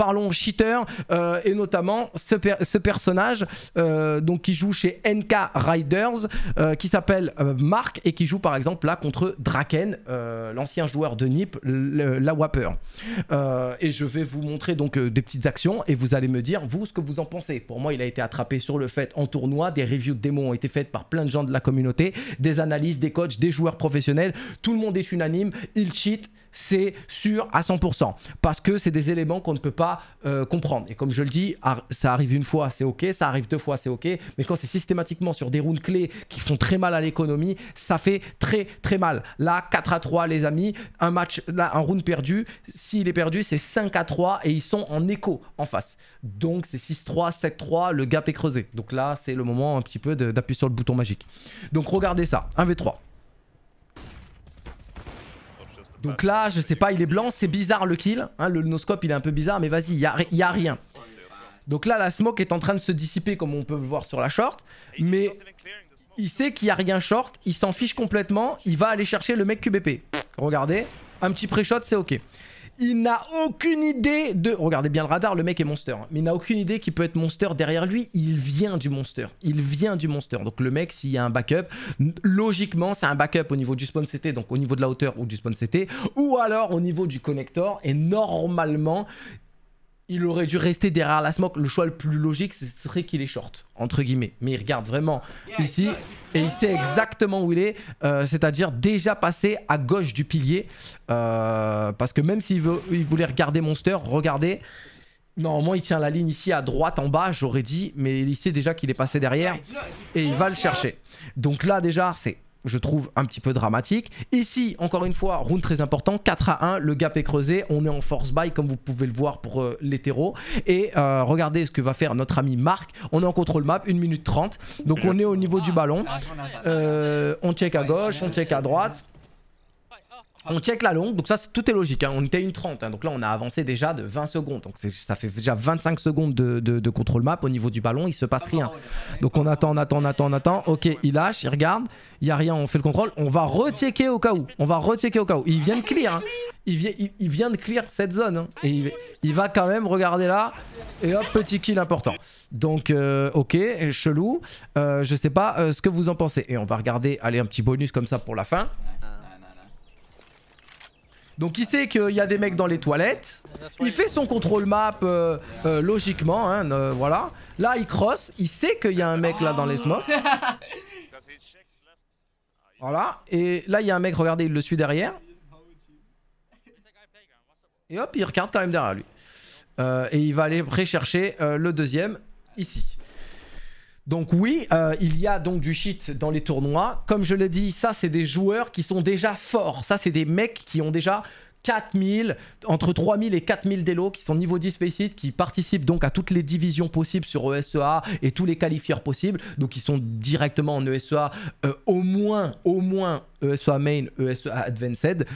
parlons cheater, euh, et notamment ce, personnage euh, donc qui joue chez NK Riders, euh, qui s'appelle Marc, et qui joue par exemple là contre Draken, l'ancien joueur de Nip, la Wapper. et je vais vous montrer donc des petites actions, et vous allez me dire, vous, ce que vous en pensez. Pour moi, il a été attrapé sur le fait en tournoi, des reviews de démos ont été faites par plein de gens de la communauté, des analyses, des coachs, des joueurs professionnels, tout le monde est unanime, il cheat, c'est sûr à 100%. Parce que c'est des éléments qu'on ne peut pas euh, comprendre. Et comme je le dis, ça arrive une fois, c'est OK, ça arrive deux fois, c'est OK. Mais quand c'est systématiquement sur des rounds clés qui font très mal à l'économie, ça fait très très mal. Là, 4 à 3, les amis, un match, un round perdu. S'il est perdu, c'est 5 à 3 et ils sont en écho en face. Donc c'est 6-3, 7-3, le gap est creusé. Donc là, c'est le moment un petit peu d'appuyer sur le bouton magique. Donc regardez ça, 1v3. Donc là, je sais pas, il est blanc, c'est bizarre le kill. Hein, le noscope, il est un peu bizarre, mais vas-y, il y a, rien. Donc là, la smoke est en train de se dissiper, comme on peut le voir sur la short. Mais il sait qu'il n'y a rien short, il s'en fiche complètement, il va aller chercher le mec QBP. Regardez, un petit pré-shot, c'est ok. Il n'a aucune idée de... Regardez bien le radar, le mec est monster. Hein, mais il n'a aucune idée qu'il peut être monster derrière lui. Il vient du monster. Il vient du monster. Donc le mec, s'il y a un backup, logiquement, c'est un backup au niveau du spawn CT, donc au niveau de la hauteur ou du spawn CT, ou alors au niveau du connector. Et normalement, il aurait dû rester derrière la smoke. Le choix le plus logique, ce serait qu'il est short, entre guillemets. Mais il regarde vraiment ici et il sait exactement où il est, euh, c'est-à-dire déjà passé à gauche du pilier. Euh, parce que même s'il il voulait regarder Monster, regardez. Normalement, il tient la ligne ici à droite, en bas, j'aurais dit, mais il sait déjà qu'il est passé derrière et il va le chercher. Donc là, déjà, c'est je trouve un petit peu dramatique. Ici, encore une fois, round très important, 4 à 1, le gap est creusé, on est en force buy comme vous pouvez le voir pour euh, l'hétéro. Et euh, regardez ce que va faire notre ami Marc, on est en contrôle map, 1 minute 30, donc on est au niveau du ballon. Euh, on check à gauche, on check à droite. On check la longue, donc ça tout est logique, hein. on était une 30, hein. donc là on a avancé déjà de 20 secondes, donc ça fait déjà 25 secondes de, contrôle map au niveau du ballon, il se passe rien. Donc on attend, on attend, on attend, on attend, ok il lâche, il regarde, il n'y a rien, on fait le contrôle, on va retiquer au cas où, on va rechecker au cas où, il vient de clear, hein. il, vient, de clear cette zone, et il, va quand même regarder là, et hop petit kill important. Donc euh, ok, chelou, euh, je sais pas euh, ce que vous en pensez, et on va regarder, allez un petit bonus comme ça pour la fin. Donc il sait qu'il y a des mecs dans les toilettes. Il fait son contrôle map euh, euh, logiquement, hein, euh, voilà. Là il cross, il sait qu'il y a un mec là dans les smokes. Voilà, et là il y a un mec, regardez, il le suit derrière. Et hop, il regarde quand même derrière lui. et il va aller rechercher le deuxième ici. Donc oui, euh, il y a donc du shit dans les tournois. Comme je l'ai dit, ça c'est des joueurs qui sont déjà forts. Ça c'est des mecs qui ont déjà 4000, entre 3000 et 4000 délos qui sont niveau 10 Faceit, qui participent donc à toutes les divisions possibles sur ESEA et tous les qualifieurs possibles. Donc ils sont directement en ESEA, euh, au moins, au moins ESEA Main, ESEA Advanced.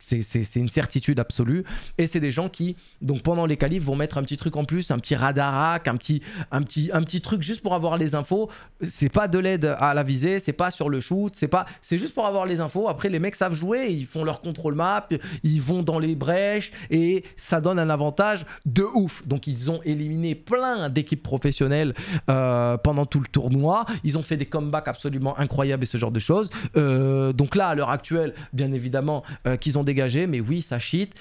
C'est une certitude absolue. Et c'est des gens qui, donc pendant les qualifs, vont mettre un petit truc en plus, un petit radarac, un petit, un petit, un petit truc juste pour avoir les infos. C'est pas de l'aide à la visée, c'est pas sur le shoot, c'est pas, c'est juste pour avoir les infos. Après, les mecs savent jouer, ils font leur contrôle map, ils vont dans les brèches et ça donne un avantage de ouf. Donc ils ont éliminé plein d'équipes professionnelles euh, pendant tout le tournoi. Ils ont fait des comebacks absolument incroyables et ce genre de choses. Euh, donc là, à l'heure actuelle, bien évidemment, euh, qu'ils ont dégagé, mais oui, ça cheat.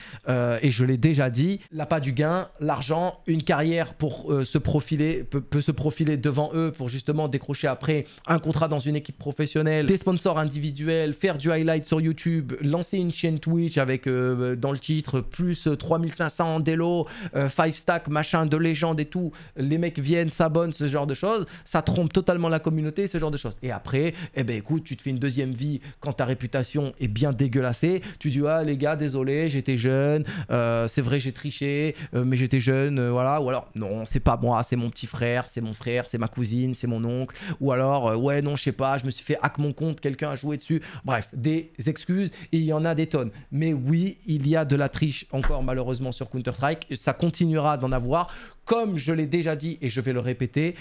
et je l'ai déjà dit, l'appât du gain, l'argent, une carrière pour se profiler, peut, peut, se profiler devant eux pour justement décrocher après un contrat dans une équipe professionnelle, des sponsors individuels, faire du highlight sur YouTube, lancer une chaîne Twitch avec euh, dans le titre, plus 3500 en délo, 5 stack, machin, de légende et tout, les mecs viennent, s'abonnent, ce genre de choses, ça trompe totalement la communauté, ce genre de choses. Et après, eh ben écoute, tu te fais une deuxième vie quand ta réputation est bien dégueulassée, tu dis ah les gars, désolé, j'étais jeune, euh, c'est vrai j'ai triché, euh, mais j'étais jeune, voilà, ou alors non, c'est pas moi, c'est mon petit frère, c'est mon frère, c'est ma cousine, c'est mon oncle, ou alors ouais non, je sais pas, je me suis fait hack mon compte, quelqu'un a joué dessus, bref, des excuses, et il y en a des tonnes. Mais oui, il y a de la triche encore malheureusement sur Counter-Strike. Ça continuera d'en avoir. Comme je l'ai déjà dit et je vais le répéter,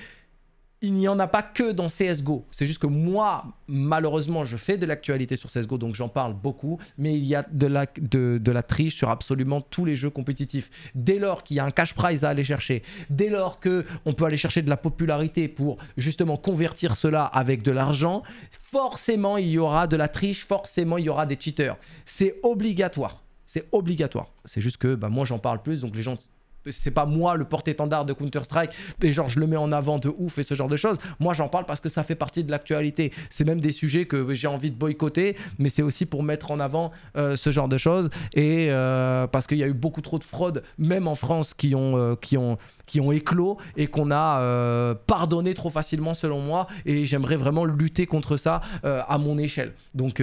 il n'y en a pas que dans CSGO. C'est juste que moi, malheureusement, je fais de l'actualité sur CSGO, donc j'en parle beaucoup, mais il y a de la, de, la triche sur absolument tous les jeux compétitifs. Dès lors qu'il y a un cash prize à aller chercher, dès lors qu'on peut aller chercher de la popularité pour justement convertir cela avec de l'argent, forcément il y aura de la triche, forcément il y aura des cheaters. C'est obligatoire. C'est obligatoire. C'est juste que bah, moi j'en parle plus, donc les gens c'est pas moi le porte-étendard de Counter-Strike et genre je le mets en avant de ouf et ce genre de choses. Moi j'en parle parce que ça fait partie de l'actualité. C'est même des sujets que j'ai envie de boycotter, mais c'est aussi pour mettre en avant euh, ce genre de choses et euh, parce qu'il y a eu beaucoup trop de fraudes, même en France, qui ont, euh, qui ont, qui ont éclos et qu'on a pardonné trop facilement selon moi. Et j'aimerais vraiment lutter contre ça à mon échelle. Donc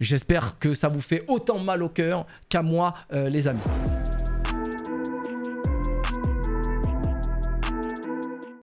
j'espère que ça vous fait autant mal au cœur qu'à moi, les amis.